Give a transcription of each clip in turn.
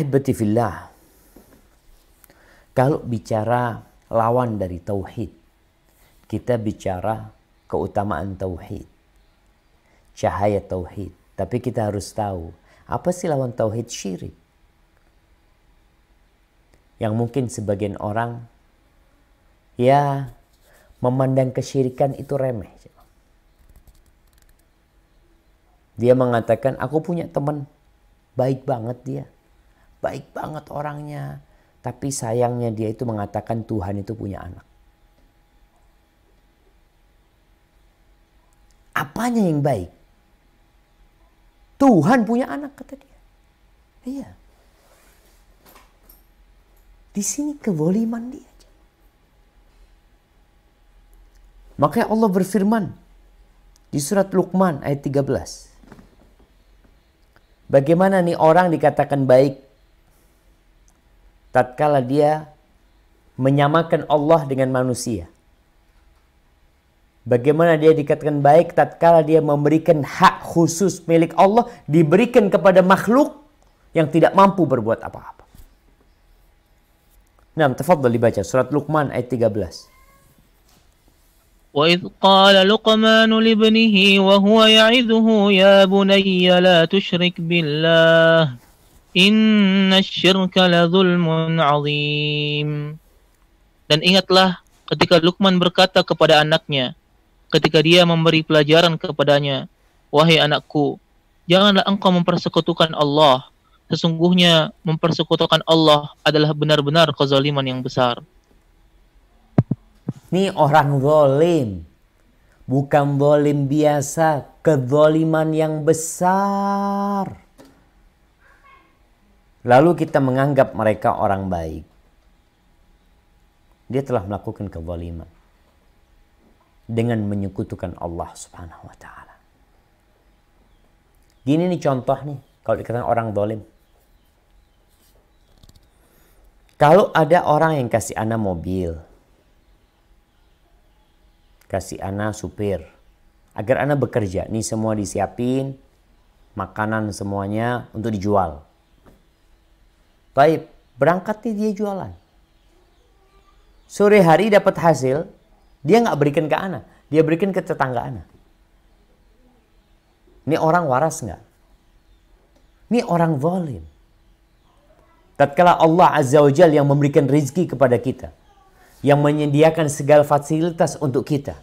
Ahibati fillah. Kalau bicara lawan dari tauhid, kita bicara keutamaan tauhid. Cahaya tauhid. Tapi kita harus tahu, apa sih lawan tauhid syirik? Yang mungkin sebagian orang ya memandang kesyirikan itu remeh. Dia mengatakan, aku punya teman baik banget dia baik banget orangnya. Tapi sayangnya dia itu mengatakan Tuhan itu punya anak. Apanya yang baik? Tuhan punya anak kata dia. Iya. Di sini keboliman dia. Makanya Allah berfirman di surat Luqman ayat 13. Bagaimana nih orang dikatakan baik tatkala dia menyamakan Allah dengan manusia. Bagaimana dia dikatakan baik tatkala dia memberikan hak khusus milik Allah diberikan kepada makhluk yang tidak mampu berbuat apa-apa. Nah, tafadhal dibaca surat Luqman ayat 13. وإذ قال لقمان لابنه وهو يعظه يا بني لا تشرك بالله Inna syirka azim. Dan ingatlah ketika Luqman berkata kepada anaknya, ketika dia memberi pelajaran kepadanya, Wahai anakku, janganlah engkau mempersekutukan Allah. Sesungguhnya mempersekutukan Allah adalah benar-benar kezaliman yang besar. Ini orang zalim Bukan zalim biasa, kezaliman yang besar. Lalu kita menganggap mereka orang baik. Dia telah melakukan kezaliman dengan menyekutukan Allah Subhanahu wa taala. Gini nih contoh nih kalau dikatakan orang zalim. Kalau ada orang yang kasih anak mobil, kasih anak supir, agar anak bekerja. Nih semua disiapin, makanan semuanya untuk dijual. Baik, berangkatnya dia jualan. Sore hari dapat hasil, dia nggak berikan ke anak, dia berikan ke tetangga anak. Ini orang waras nggak? Ini orang zalim. Tatkala Allah Azza wa Jal yang memberikan rezeki kepada kita. Yang menyediakan segala fasilitas untuk kita.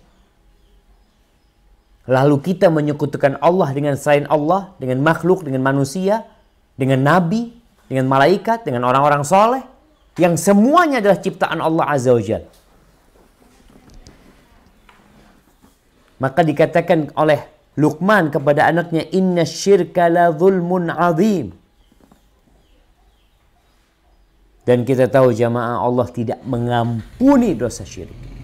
Lalu kita menyekutukan Allah dengan selain Allah, dengan makhluk, dengan manusia, dengan nabi, dengan malaikat, dengan orang-orang soleh, yang semuanya adalah ciptaan Allah Azza wa Jal. Maka dikatakan oleh Luqman kepada anaknya, Inna syirka la zulmun azim. Dan kita tahu jamaah Allah tidak mengampuni dosa syirik.